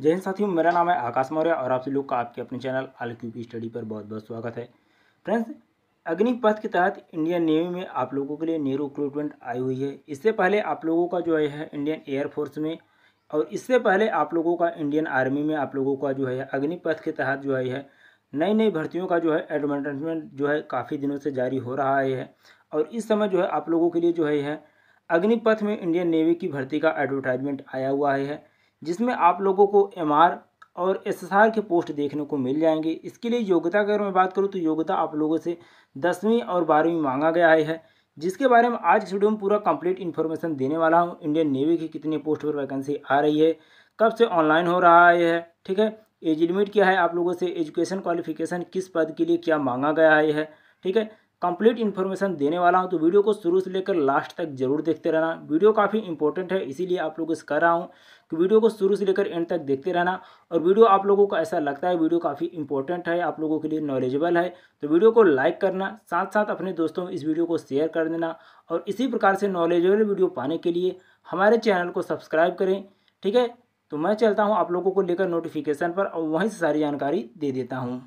जय हिंद साथियों मेरा नाम है आकाश मौर्य और आप सभी लोग का आपके अपने चैनल आल क्यू स्टडी पर बहुत बहुत स्वागत है फ्रेंड्स अग्निपथ के तहत इंडियन नेवी में आप लोगों के लिए न्यू रिक्रूटमेंट आई हुई है इससे पहले आप लोगों का जो है इंडियन एयरफोर्स में और इससे पहले आप लोगों का इंडियन आर्मी में आप लोगों का जो है अग्निपथ के तहत जो है नई नई भर्तियों का जो है एडवर्टाइजमेंट जो है काफ़ी दिनों से जारी हो रहा है और इस समय जो है आप लोगों के लिए जो है अग्निपथ में इंडियन नेवी की भर्ती का एडवर्टाइजमेंट आया हुआ है जिसमें आप लोगों को एम और एस के पोस्ट देखने को मिल जाएंगे इसके लिए योग्यता की अगर मैं बात करूँ तो योग्यता आप लोगों से दसवीं और बारहवीं मांगा गया है जिसके बारे में आज वीडियो में पूरा कंप्लीट इन्फॉर्मेशन देने वाला हूँ इंडियन नेवी की कितनी पोस्ट पर वैकेंसी आ रही है कब से ऑनलाइन हो रहा है ठीक है एज लिमिट क्या है आप लोगों से एजुकेशन क्वालिफिकेशन किस पद के लिए क्या मांगा गया है ठीक है कंप्लीट इन्फॉर्मेशन देने वाला हूँ तो वीडियो को शुरू से लेकर लास्ट तक जरूर देखते रहना वीडियो काफ़ी इंपॉर्टेंट है इसीलिए आप लोगों से कह रहा हूँ कि वीडियो को शुरू से लेकर एंड तक देखते रहना और वीडियो आप लोगों को ऐसा लगता है वीडियो काफ़ी इंपॉर्टेंट है आप लोगों के लिए नॉलेजेबल है तो वीडियो को लाइक करना साथ साथ अपने दोस्तों इस वीडियो को शेयर कर देना और इसी प्रकार से नॉलेजेबल वीडियो पाने के लिए हमारे चैनल को सब्सक्राइब करें ठीक है तो मैं चलता हूँ आप लोगों को लेकर नोटिफिकेशन पर और वहीं से सारी जानकारी दे देता हूँ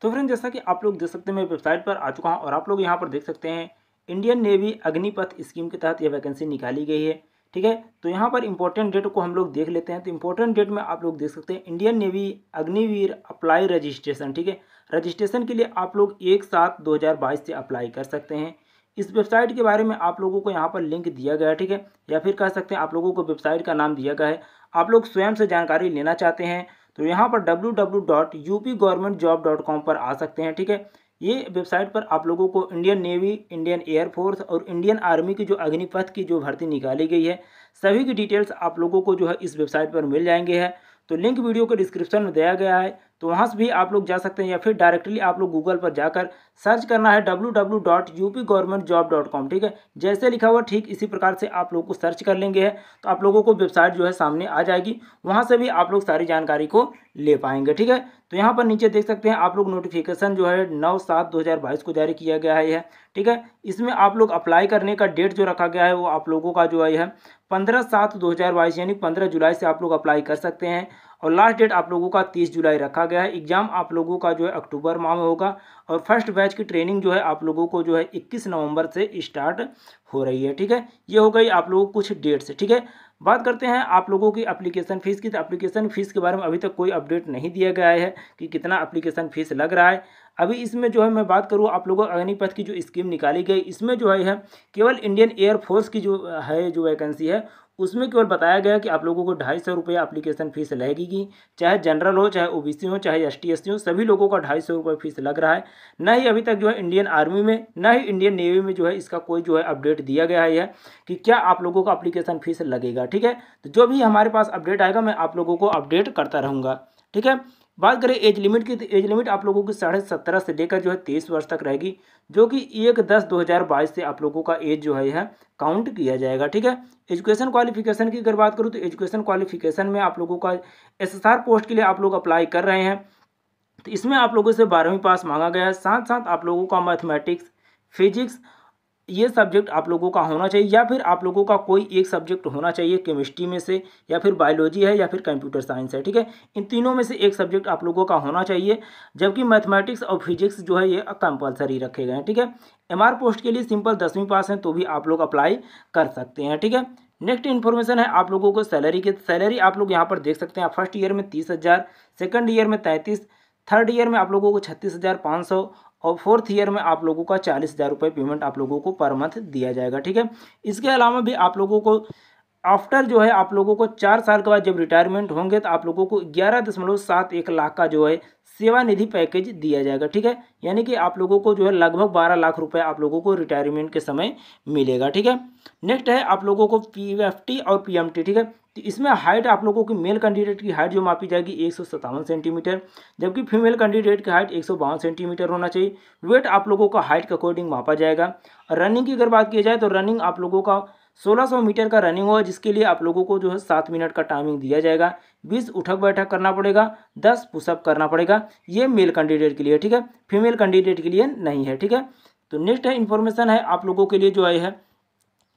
तो फ्रेंड जैसा कि आप लोग देख सकते हैं मैं वेबसाइट पर आ चुका हूँ और आप लोग यहाँ पर देख सकते हैं इंडियन नेवी अग्निपथ स्कीम के तहत यह वैकेंसी निकाली गई है ठीक है तो यहाँ पर इंपॉर्टेंट डेट को हम लोग देख लेते हैं तो इंपॉर्टेंट डेट में आप लोग देख सकते हैं Indian navy Agniveer apply registration ठीक है रजिस्ट्रेशन के लिए आप लोग एक सात दो हज़ार बाईस से अप्लाई कर सकते हैं इस वेबसाइट के बारे में आप लोगों को यहाँ पर लिंक दिया गया है ठीक है या फिर कह सकते हैं आप लोगों को वेबसाइट का नाम दिया गया है आप लोग स्वयं से जानकारी लेना चाहते हैं तो यहाँ पर W W dot U P government job dot com पर आ सकते हैं ठीक है ये वेबसाइट पर आप लोगों को इंडियन नेवी इंडियन एयरफोर्स और इंडियन आर्मी की जो अग्निपथ की जो भर्ती निकाली गई है सभी की डिटेल्स आप लोगों को जो है इस वेबसाइट पर मिल जाएंगे हैं तो लिंक वीडियो के डिस्क्रिप्शन में दिया गया है तो वहाँ से भी आप लोग जा सकते हैं या फिर डायरेक्टली आप लोग गूगल पर जाकर सर्च करना है W W dot U P government job dot com ठीक है जैसे लिखा हुआ ठीक इसी प्रकार से आप लोग को सर्च कर लेंगे है तो आप लोगों को वेबसाइट जो है सामने आ जाएगी वहाँ से भी आप लोग सारी जानकारी को ले पाएंगे ठीक है तो यहाँ पर नीचे देख सकते हैं आप लोग नोटिफिकेशन जो है नौ सात दो हज़ार बाईस को जारी किया गया है यह ठीक है इसमें आप लोग अप्लाई करने का डेट जो रखा गया है वो आप लोगों का जो है पंद्रह सात दो हज़ार बाईस यानी पंद्रह जुलाई से आप लोग अप्लाई कर सकते हैं और लास्ट डेट आप लोगों का तीस जुलाई रखा गया है एग्ज़ाम आप लोगों का जो है अक्टूबर माह में होगा और फर्स्ट बैच की ट्रेनिंग जो है आप लोगों को जो है इक्कीस नवंबर से स्टार्ट हो रही है ठीक है ये हो गई आप लोगों कुछ डेट्स ठीक है बात करते हैं आप लोगों की अप्लीकेशन फ़ीस की तो अप्लीकेशन फ़ीस के बारे में अभी तक कोई अपडेट नहीं दिया गया है कि कितना अप्लीकेशन फ़ीस लग रहा है अभी इसमें जो है मैं बात करूँ आप लोगों अग्निपथ की जो स्कीम निकाली गई इसमें जो है केवल इंडियन एयरफोर्स की जो है जो वैकेंसी है उसमें केवल बताया गया कि आप लोगों को ढाई सौ रुपये अप्लीकेशन फ़ीस लगेगी चाहे जनरल हो चाहे ओबीसी हो चाहे एसटी एससी हो सभी लोगों का ढाई सौ रुपये फ़ीस लग रहा है ना ही अभी तक जो है इंडियन आर्मी में ना ही इंडियन नेवी में जो है इसका कोई जो है अपडेट दिया गया है कि क्या आप लोगों का अप्लीकेशन फ़ीस लगेगा ठीक है तो जो भी हमारे पास अपडेट आएगा मैं आप लोगों को अपडेट करता रहूँगा ठीक है बात करें एज लिमिट की तो एज लिमिट आप लोगों की साढ़े सत्रह से लेकर जो है तेईस वर्ष तक रहेगी जो कि एक दस दो हज़ार बाईस से आप लोगों का एज जो है यह काउंट किया जाएगा ठीक है एजुकेशन क्वालिफिकेशन की अगर बात करूँ तो एजुकेशन क्वालिफिकेशन में आप लोगों का एस पोस्ट के लिए आप लोग अप्लाई कर रहे हैं तो इसमें आप लोगों से बारहवीं पास मांगा गया है साथ साथ आप लोगों का मैथमेटिक्स फिजिक्स ये सब्जेक्ट आप लोगों का होना चाहिए या फिर आप लोगों का कोई एक सब्जेक्ट होना चाहिए केमिस्ट्री में से या फिर बायोलॉजी है या फिर कंप्यूटर साइंस है ठीक है इन तीनों में से एक सब्जेक्ट आप लोगों का होना चाहिए जबकि मैथमेटिक्स और फिजिक्स जो है ये कंपलसरी रखे गए हैं ठीक है एम पोस्ट के लिए सिंपल दसवीं पास हैं तो भी आप लोग अप्लाई कर सकते हैं ठीक है नेक्स्ट इन्फॉर्मेशन है आप लोगों को सैलरी की सैलरी आप लोग यहाँ पर देख सकते हैं फर्स्ट ईयर में तीस हज़ार सेकेंड ईयर में तैंतीस थर्ड ईयर में आप लोगों को छत्तीस हज़ार पाँच सौ और फोर्थ ईयर में आप लोगों का चालीस हज़ार रुपये पेमेंट आप लोगों को पर मंथ दिया जाएगा ठीक है इसके अलावा भी आप लोगों को आफ्टर जो है आप लोगों को चार साल के बाद जब रिटायरमेंट होंगे तो आप लोगों को ग्यारह दशमलव सात एक लाख का जो है सेवा निधि पैकेज दिया जाएगा ठीक है यानी कि आप लोगों को जो है लगभग बारह लाख रुपये आप लोगों को रिटायरमेंट के समय मिलेगा ठीक है नेक्स्ट है आप लोगों को पी और पी ठीक है तो इसमें हाइट आप लोगों की मेल कैंडिडेट की हाइट जो मापी जाएगी एक सेंटीमीटर जबकि फीमेल कैंडिडेट की हाइट एक सेंटीमीटर होना चाहिए वेट आप लोगों का हाइट के अकॉर्डिंग मापा जाएगा रनिंग की अगर बात की जाए तो रनिंग आप लोगों का 1600 मीटर का रनिंग होगा जिसके लिए आप लोगों को जो है सात मिनट का टाइमिंग दिया जाएगा बीस उठक बैठक करना पड़ेगा दस पुशअप करना पड़ेगा ये मेल कैंडिडेट के लिए ठीक है फीमेल कैंडिडेट के लिए नहीं है ठीक है तो नेक्स्ट है इन्फॉर्मेशन है आप लोगों के लिए जो आई है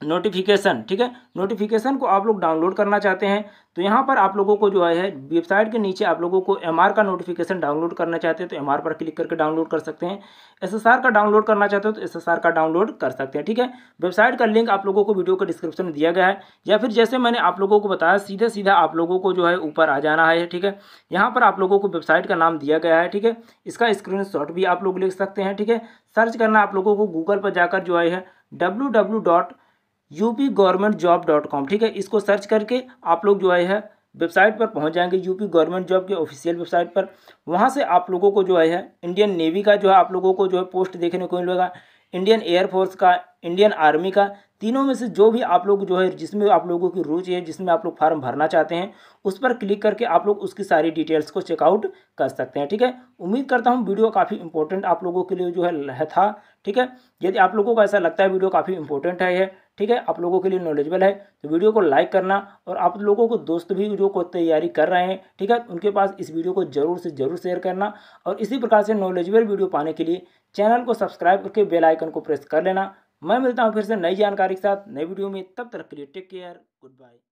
नोटिफिकेशन ठीक है नोटिफिकेशन को आप लोग डाउनलोड करना चाहते हैं तो यहाँ पर आप लोगों को जो है वेबसाइट के नीचे आप लोगों को एम का नोटिफिकेशन डाउनलोड करना चाहते हैं तो एम पर क्लिक करके डाउनलोड कर सकते हैं एस का डाउनलोड करना चाहते हो तो एस का डाउनलोड कर सकते हैं ठीक है वेबसाइट का लिंक आप लोगों को वीडियो का डिस्क्रिप्शन में दिया गया है या फिर जैसे मैंने आप लोगों को बताया सीधे सीधा आप लोगों को जो है ऊपर आ जाना है ठीक है यहाँ पर आप लोगों को वेबसाइट का नाम दिया गया है ठीक है इसका स्क्रीन भी आप लोग लिख सकते हैं ठीक है सर्च करना आप लोगों को गूगल पर जाकर जो है W UP government job dot com ठीक है इसको सर्च करके आप लोग जो है वेबसाइट पर पहुंच जाएंगे यूपी गवर्नमेंट जॉब के ऑफिशियल वेबसाइट पर वहां से आप लोगों को जो है इंडियन नेवी का जो है आप लोगों को जो है पोस्ट देखने को मिलेगा इंडियन एयरफोर्स का इंडियन आर्मी का तीनों में से जो भी आप लोग जो है जिसमें आप लोगों की रुचि है जिसमें आप लोग फार्म भरना चाहते हैं उस पर क्लिक करके आप लोग उसकी सारी डिटेल्स को चेकआउट कर सकते हैं ठीक है उम्मीद करता हूँ वीडियो काफ़ी इंपॉर्टेंट आप लोगों के लिए जो है था ठीक है यदि आप लोगों को ऐसा लगता है वीडियो काफ़ी इंपॉर्टेंट है ठीक है आप लोगों के लिए नॉलेजेबल है तो वीडियो को लाइक करना और आप लोगों को दोस्त भी जो को तैयारी कर रहे हैं ठीक है उनके पास इस वीडियो को जरूर से जरूर शेयर करना और इसी प्रकार से नॉलेजेबल वीडियो पाने के लिए चैनल को सब्सक्राइब करके बेल आइकन को प्रेस कर लेना मैं मिलता हूँ फिर से नई जानकारी के साथ नई वीडियो में तब तक के लिए टेक केयर गुड बाय